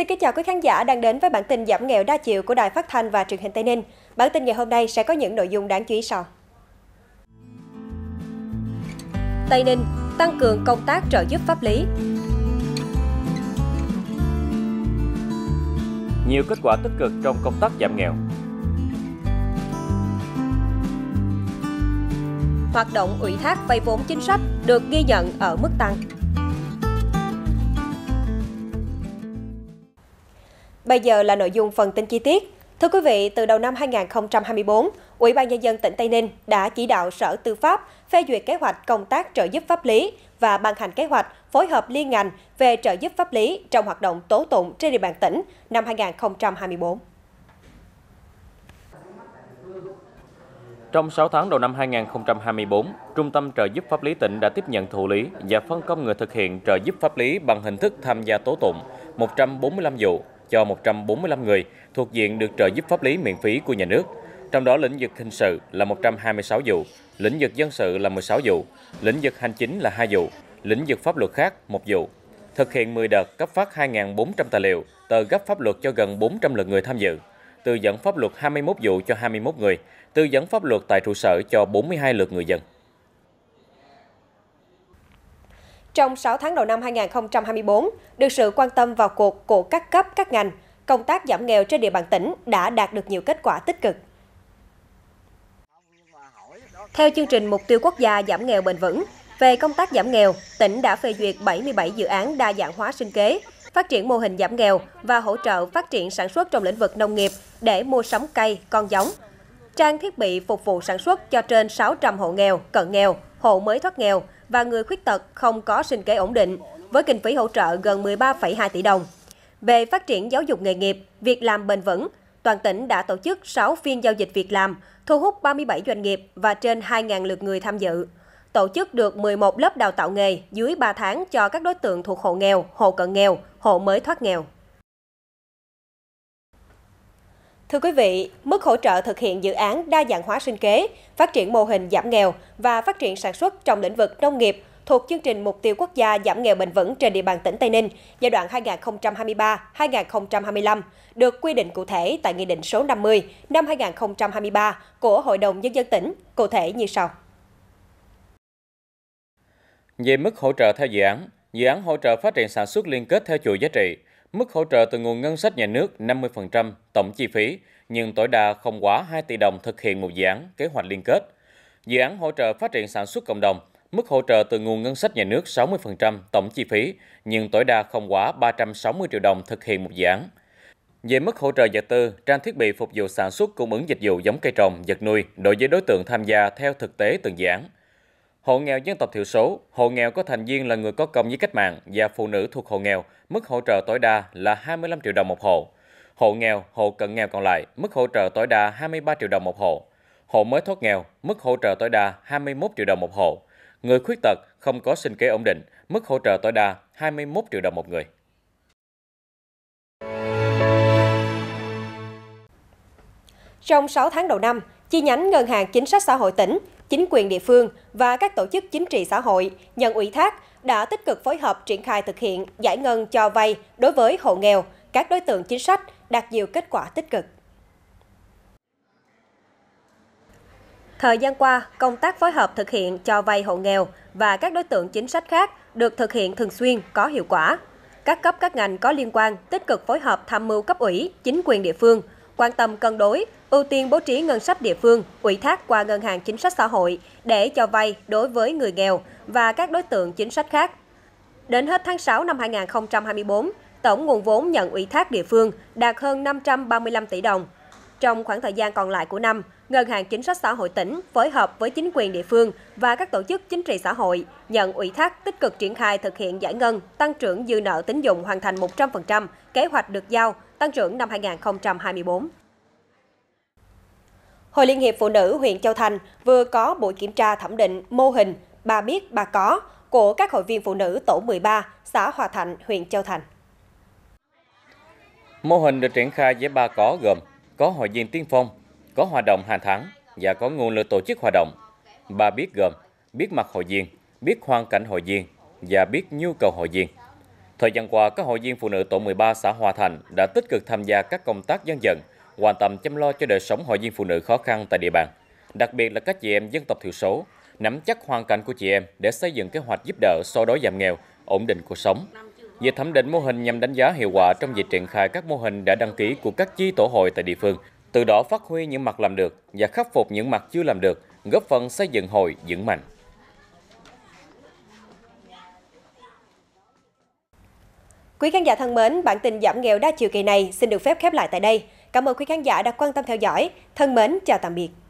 Xin kính chào quý khán giả đang đến với bản tin giảm nghèo đa chiều của Đài Phát thanh và Truyền hình Tây Ninh. Bản tin ngày hôm nay sẽ có những nội dung đáng chú ý sau. Tây Ninh tăng cường công tác trợ giúp pháp lý. Nhiều kết quả tích cực trong công tác giảm nghèo. Hoạt động ủy thác vay vốn chính sách được ghi nhận ở mức tăng. Bây giờ là nội dung phần tin chi tiết. Thưa quý vị, từ đầu năm 2024, Ủy ban Nhân dân tỉnh Tây Ninh đã chỉ đạo Sở Tư pháp phê duyệt kế hoạch công tác trợ giúp pháp lý và ban hành kế hoạch phối hợp liên ngành về trợ giúp pháp lý trong hoạt động tố tụng trên địa bàn tỉnh năm 2024. Trong 6 tháng đầu năm 2024, Trung tâm trợ giúp pháp lý tỉnh đã tiếp nhận thụ lý và phân công người thực hiện trợ giúp pháp lý bằng hình thức tham gia tố tụng 145 vụ cho 145 người thuộc diện được trợ giúp pháp lý miễn phí của nhà nước. Trong đó lĩnh vực hình sự là 126 vụ, lĩnh vực dân sự là 16 vụ, lĩnh vực hành chính là 2 vụ, lĩnh vực pháp luật khác 1 vụ. Thực hiện 10 đợt cấp phát 2.400 tài liệu, tờ gấp pháp luật cho gần 400 lượt người tham dự. Tư dẫn pháp luật 21 vụ cho 21 người, tư dẫn pháp luật tại trụ sở cho 42 lượt người dân. Trong 6 tháng đầu năm 2024, được sự quan tâm vào cuộc của các cấp các ngành, công tác giảm nghèo trên địa bàn tỉnh đã đạt được nhiều kết quả tích cực. Theo chương trình Mục tiêu quốc gia giảm nghèo bền vững, về công tác giảm nghèo, tỉnh đã phê duyệt 77 dự án đa dạng hóa sinh kế, phát triển mô hình giảm nghèo và hỗ trợ phát triển sản xuất trong lĩnh vực nông nghiệp để mua sắm cây, con giống, trang thiết bị phục vụ sản xuất cho trên 600 hộ nghèo, cận nghèo, hộ mới thoát nghèo và người khuyết tật không có sinh kế ổn định, với kinh phí hỗ trợ gần 13,2 tỷ đồng. Về phát triển giáo dục nghề nghiệp, việc làm bền vững, toàn tỉnh đã tổ chức 6 phiên giao dịch việc làm, thu hút 37 doanh nghiệp và trên 2.000 lượt người tham dự. Tổ chức được 11 lớp đào tạo nghề dưới 3 tháng cho các đối tượng thuộc hộ nghèo, hộ cận nghèo, hộ mới thoát nghèo. Thưa quý vị, mức hỗ trợ thực hiện dự án đa dạng hóa sinh kế, phát triển mô hình giảm nghèo và phát triển sản xuất trong lĩnh vực nông nghiệp thuộc chương trình Mục tiêu Quốc gia giảm nghèo bền vững trên địa bàn tỉnh Tây Ninh giai đoạn 2023-2025 được quy định cụ thể tại Nghị định số 50 năm 2023 của Hội đồng Nhân dân tỉnh, cụ thể như sau. Về mức hỗ trợ theo dự án, dự án hỗ trợ phát triển sản xuất liên kết theo chuỗi giá trị – Mức hỗ trợ từ nguồn ngân sách nhà nước 50% tổng chi phí, nhưng tối đa không quá 2 tỷ đồng thực hiện một dự án kế hoạch liên kết. Dự án hỗ trợ phát triển sản xuất cộng đồng, mức hỗ trợ từ nguồn ngân sách nhà nước 60% tổng chi phí, nhưng tối đa không quá 360 triệu đồng thực hiện một dự án. Về mức hỗ trợ vật tư, trang thiết bị phục vụ sản xuất cung ứng dịch vụ giống cây trồng, vật nuôi đối với đối tượng tham gia theo thực tế từng dự án – Hộ nghèo dân tộc thiểu số, hộ nghèo có thành viên là người có công với cách mạng và phụ nữ thuộc hộ nghèo, mức hỗ trợ tối đa là 25 triệu đồng một hộ. Hộ nghèo, hộ cận nghèo còn lại, mức hỗ trợ tối đa 23 triệu đồng một hộ. Hộ mới thoát nghèo, mức hỗ trợ tối đa 21 triệu đồng một hộ. Người khuyết tật không có sinh kế ổn định, mức hỗ trợ tối đa 21 triệu đồng một người. Trong 6 tháng đầu năm, chi nhánh Ngân hàng Chính sách Xã hội tỉnh chính quyền địa phương và các tổ chức chính trị xã hội nhận ủy thác đã tích cực phối hợp triển khai thực hiện giải ngân cho vay đối với hộ nghèo, các đối tượng chính sách đạt nhiều kết quả tích cực. Thời gian qua, công tác phối hợp thực hiện cho vay hộ nghèo và các đối tượng chính sách khác được thực hiện thường xuyên có hiệu quả. Các cấp các ngành có liên quan tích cực phối hợp tham mưu cấp ủy, chính quyền địa phương – quan tâm cân đối, ưu tiên bố trí ngân sách địa phương, ủy thác qua Ngân hàng Chính sách Xã hội để cho vay đối với người nghèo và các đối tượng chính sách khác. Đến hết tháng 6 năm 2024, tổng nguồn vốn nhận ủy thác địa phương đạt hơn 535 tỷ đồng. Trong khoảng thời gian còn lại của năm, Ngân hàng Chính sách Xã hội tỉnh phối hợp với chính quyền địa phương và các tổ chức chính trị xã hội nhận ủy thác tích cực triển khai thực hiện giải ngân, tăng trưởng dư nợ tín dụng hoàn thành 100% kế hoạch được giao tăng trưởng năm 2024. Hội Liên hiệp Phụ nữ huyện Châu Thành vừa có buổi kiểm tra thẩm định mô hình Bà biết bà có của các hội viên phụ nữ tổ 13, xã Hòa Thạnh, huyện Châu Thành. Mô hình được triển khai với ba có gồm có hội viên tiên phong, có hoạt động hàng tháng và có nguồn lực tổ chức hoạt động. Bà biết gồm biết mặt hội viên, biết hoàn cảnh hội viên và biết nhu cầu hội viên. Thời gian qua, các hội viên phụ nữ tổ 13 xã Hòa Thành đã tích cực tham gia các công tác dân vận, quan tâm chăm lo cho đời sống hội viên phụ nữ khó khăn tại địa bàn, đặc biệt là các chị em dân tộc thiểu số, nắm chắc hoàn cảnh của chị em để xây dựng kế hoạch giúp đỡ so đói giảm nghèo, ổn định cuộc sống. Việc thẩm định mô hình nhằm đánh giá hiệu quả trong việc triển khai các mô hình đã đăng ký của các chi tổ hội tại địa phương, từ đó phát huy những mặt làm được và khắc phục những mặt chưa làm được, góp phần xây dựng hội vững mạnh. Quý khán giả thân mến, bản tin giảm nghèo đa chiều kỳ này xin được phép khép lại tại đây. Cảm ơn quý khán giả đã quan tâm theo dõi. Thân mến, chào tạm biệt.